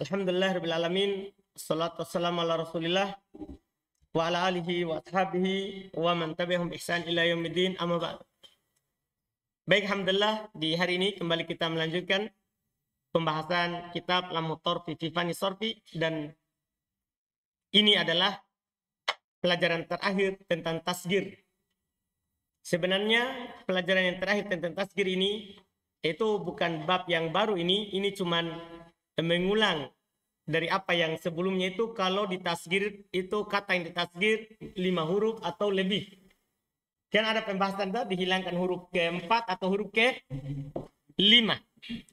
Alhamdulillah Rabbil Alamin Salatu wassalamu ala rasulillah Wa ala alihi wa ashabihi Wa man tabi'ahum ihsan ila yaumiddin Amma ba'd Baik, Alhamdulillah di hari ini kembali kita melanjutkan pembahasan kitab Lamutor Fifani Sorfi dan ini adalah pelajaran terakhir tentang tasgir. Sebenarnya pelajaran yang terakhir tentang tasgir ini itu bukan bab yang baru ini, ini cuman mengulang dari apa yang sebelumnya itu kalau ditasgir itu kata yang ditasgir lima huruf atau lebih. Kan ada pembahasan itu dihilangkan huruf keempat atau huruf ke lima.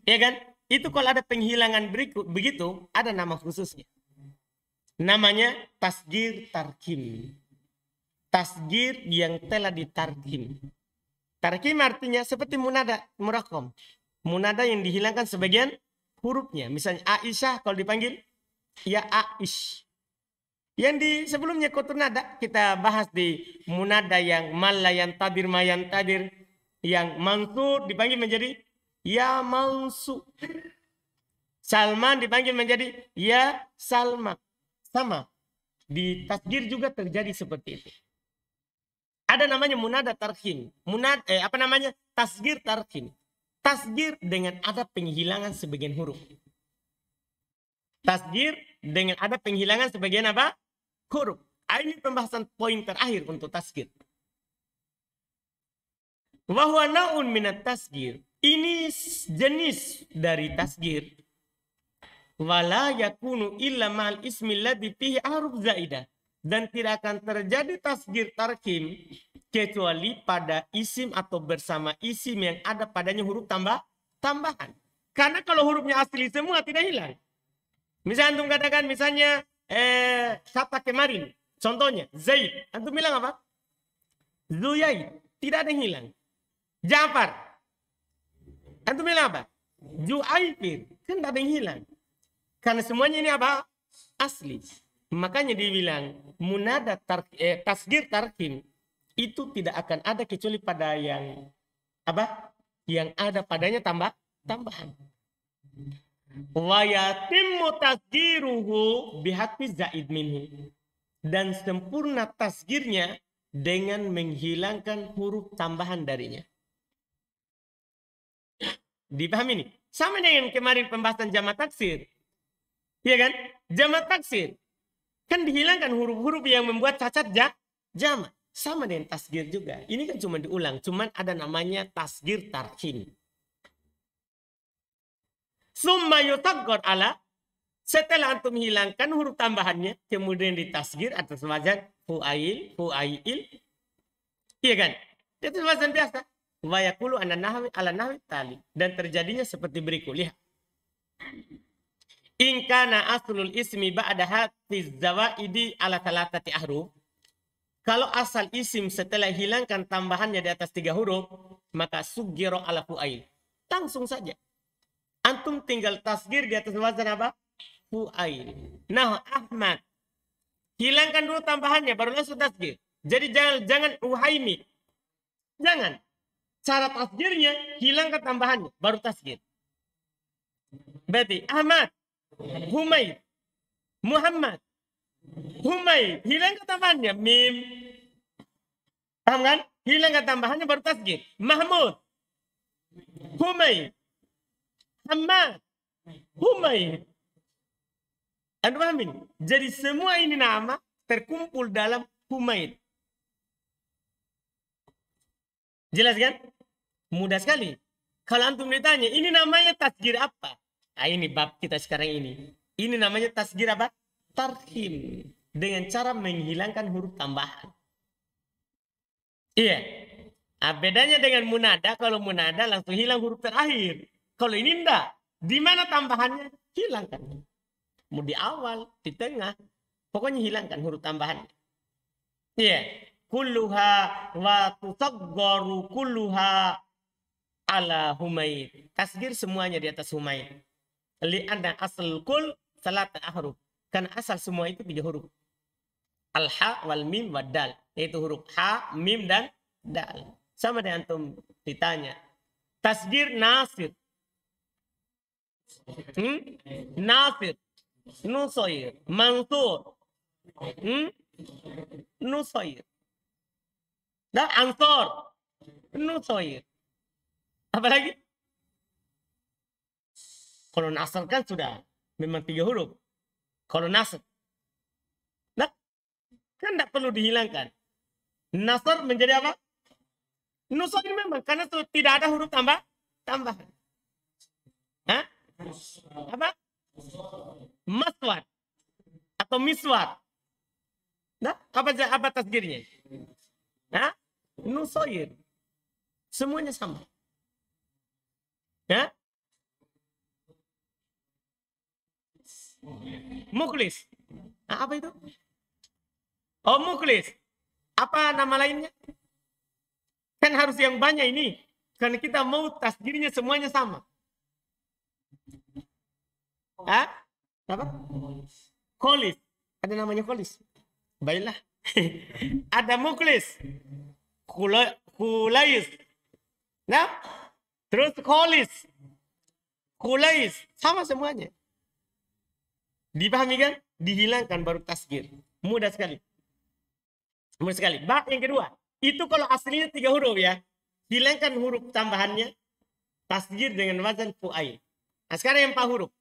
Ya kan? Itu kalau ada penghilangan berikut begitu ada nama khususnya. Namanya tasgir tarkim. Tasgir yang telah ditarkim. Tarkim artinya seperti munada murakom. Munada yang dihilangkan sebagian hurufnya. Misalnya Aisyah kalau dipanggil ya Aish. Yang di sebelumnya kotor nada kita bahas di munada yang malla yang tadir mayan tadir yang mansur dipanggil menjadi ya mansu. Salman dipanggil menjadi ya Salma. Sama. Di tasgir juga terjadi seperti itu. Ada namanya munada tarhin. Munad eh, apa namanya? Tasgir tarhin. Tasgir dengan ada penghilangan sebagian huruf. Tasgir dengan ada penghilangan sebagian apa? Huruf. Ah, ini pembahasan poin terakhir untuk tasgir. Wahwa naun minat tasdir. Ini jenis dari tasgir. Wala yakunu illa ma'al ismi ladhi fihi aruf zaidah. Dan tidak akan terjadi tasgir tarkim kecuali pada isim atau bersama isim yang ada padanya huruf tambah tambahan. Karena kalau hurufnya asli semua tidak hilang. Misalnya antum katakan misalnya eh, kata kemarin, contohnya Zaid, antum bilang apa? Zuyai. tidak ada yang hilang. Jafar, antum bilang apa? Juaifir, kan tidak ada yang hilang. Karena semuanya ini apa? Asli. Makanya dibilang munada tar, eh, tasgir tarkim itu tidak akan ada kecuali pada yang apa? Yang ada padanya tambah tambahan. zaid Dan sempurna tasgirnya dengan menghilangkan huruf tambahan darinya. Dipahami nih? Sama dengan kemarin pembahasan jamak taksir. Iya kan? Jamak taksir. Kan dihilangkan huruf-huruf yang membuat cacat ja jamak. Sama dengan tasgir juga. Ini kan cuma diulang, cuman ada namanya tasgir tarkin. Summa yutaggor ala setelah antum hilangkan huruf tambahannya, kemudian ditasgir atau semacam huail, huail. Iya kan? Itu semacam biasa. Wayakulu ala nahwi ala nahwi tali. Dan terjadinya seperti berikut. Lihat. na aslul ismi ba'da hati zawaidi ala talatati ahruf. Kalau asal isim setelah hilangkan tambahannya di atas tiga huruf, maka sugiro ala fu'ail. Langsung saja. Antum tinggal tasgir di atas wazan apa? Fu'ail. Nah, Ahmad. Hilangkan dulu tambahannya, baru langsung tasgir. Jadi jangan jangan uhaimi. Jangan. Cara tasgirnya, hilangkan tambahannya, baru tasgir. Berarti Ahmad, Humaid, Muhammad, humai hilang kata mim paham kan hilang kata tambahannya baru tasgi mahmud humai hamma humai anda paham ini? Jadi semua ini nama terkumpul dalam Humay, Jelas kan? Mudah sekali. Kalau antum ditanya, ini namanya tasgir apa? Nah, ini bab kita sekarang ini. Ini namanya tasgir apa? tarhim dengan cara menghilangkan huruf tambahan. Iya. Nah, bedanya dengan munada, kalau munada langsung hilang huruf terakhir. Kalau ini enggak. Di mana tambahannya? Hilangkan. Mau di awal, di tengah. Pokoknya hilangkan huruf tambahan. Iya. Kulluha wa tutaggaru kulluha ala humaid. Tasgir semuanya di atas humaid. Li'anna asal kul salat ahruf kan asal semua itu tiga huruf. Al-ha wal mim wal dal. Yaitu huruf ha, mim dan dal. Sama dengan antum ditanya. tasdir nasir. Hmm? Nasir. Nusoir. Mansur. Hmm? Nusoir. Dan nah, ansor. Nusoir. Apalagi? Kalau nasir kan sudah memang tiga huruf. Kalau nasr, Nah, kan tidak perlu dihilangkan. Nasr menjadi apa? Nusr memang. Karena itu tidak ada huruf tambah. tambah, Hah? Apa? Maswar. Atau miswar. Nah, apa, apa tasgirnya? Nah, nusoyir. Semuanya sama. Ya? Muklis. Nah, apa itu? Oh, muklis. Apa nama lainnya? Kan harus yang banyak ini. Karena kita mau tasdirnya semuanya sama. Hah? Apa? Kolis. Ada namanya kolis. Baiklah. Ada muklis. Kulais. nah? Terus kolis. Kulais. Sama semuanya. Dipahami kan? Dihilangkan baru tasgir. Mudah sekali. Mudah sekali. bah yang kedua. Itu kalau aslinya tiga huruf ya. Hilangkan huruf tambahannya. Tasgir dengan wazan fu'ai. Nah sekarang yang empat huruf.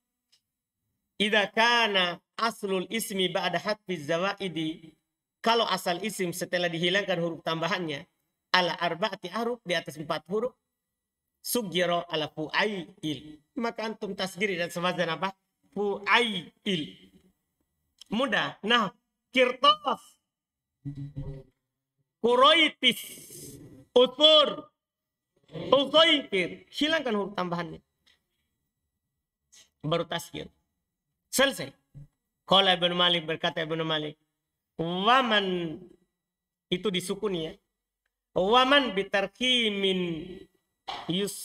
Ida kana aslul ismi ba'da hadfiz zawaidi kalau asal isim setelah dihilangkan huruf tambahannya ala arba'ati aruf di atas empat huruf sugiro ala il maka antum tasgiri dan sewazan apa fu'ail. Mudah. Nah, kirtas. Kuroitis. Utur. Uzaifir. Hilangkan huruf tambahannya. Baru tasgir. Selesai. Kalau Ibn Malik berkata Ibn Malik. Waman. Itu disukun ya. Waman bitarki min yus,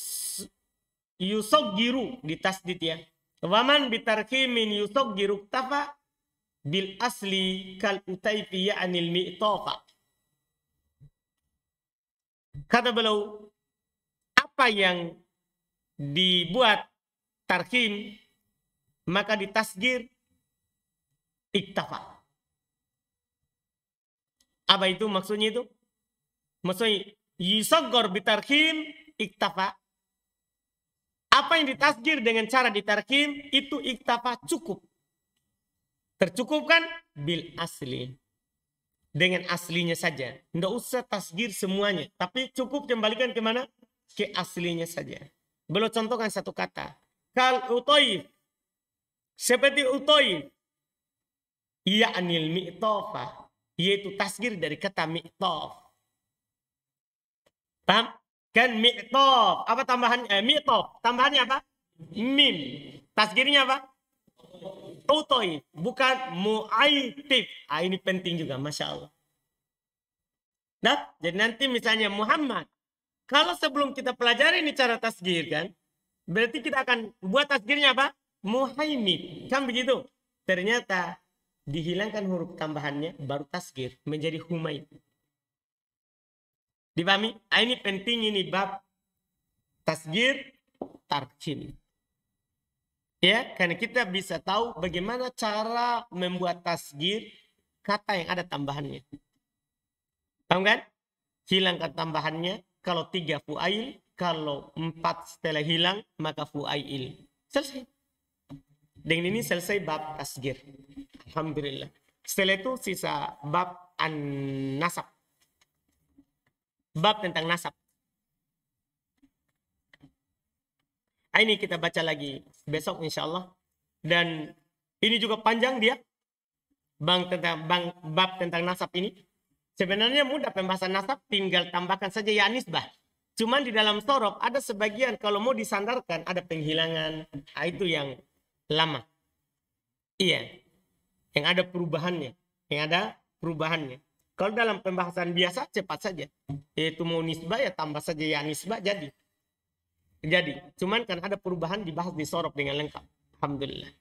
yusogiru. Di tasdid ya. Waman bitarki min yusok giruktafa bil asli kal utaifi ya'anil mi'tofa. Kata beliau, apa yang dibuat tarkim maka ditasgir iktafa. Apa itu maksudnya itu? Maksudnya yusogor bitarkim iktafa apa yang ditasgir dengan cara ditarkim itu iktafa cukup. Tercukupkan bil asli. Dengan aslinya saja. Tidak usah tasgir semuanya. Tapi cukup kembalikan ke Ke aslinya saja. Belum contohkan satu kata. Kal utoif. Seperti utoif. anil mi'tofa. Yaitu tasgir dari kata mi'tof. Paham? Kan mi'tof. Apa tambahannya Eh, mi'tof. Tambahannya apa? Mim. Tasgirnya apa? Tutoi. Bukan mu'aitif. Ah, ini penting juga. Masya Allah. Nah, jadi nanti misalnya Muhammad. Kalau sebelum kita pelajari ini cara tasgir kan. Berarti kita akan buat tasgirnya apa? Muhaimin. Kan begitu? Ternyata dihilangkan huruf tambahannya baru tasgir menjadi humain. Dipahami? Ah, ini penting ini bab tasgir tarkin Ya, karena kita bisa tahu bagaimana cara membuat tasgir kata yang ada tambahannya. Paham kan? Hilangkan tambahannya. Kalau tiga fu'ail, kalau empat setelah hilang, maka fu'ail. Selesai. Dengan ini selesai bab tasgir. Alhamdulillah. Setelah itu sisa bab an-nasab bab tentang nasab. Ah, ini kita baca lagi besok insya Allah. Dan ini juga panjang dia. Bang tentang bang, bab tentang nasab ini. Sebenarnya mudah pembahasan nasab tinggal tambahkan saja ya nisbah. Cuman di dalam sorok ada sebagian kalau mau disandarkan ada penghilangan. Ah, itu yang lama. Iya. Yang ada perubahannya. Yang ada perubahannya. Kalau dalam pembahasan biasa cepat saja. Yaitu mau nisbah ya tambah saja ya nisbah jadi. Jadi, cuman kan ada perubahan dibahas disorok dengan lengkap. Alhamdulillah.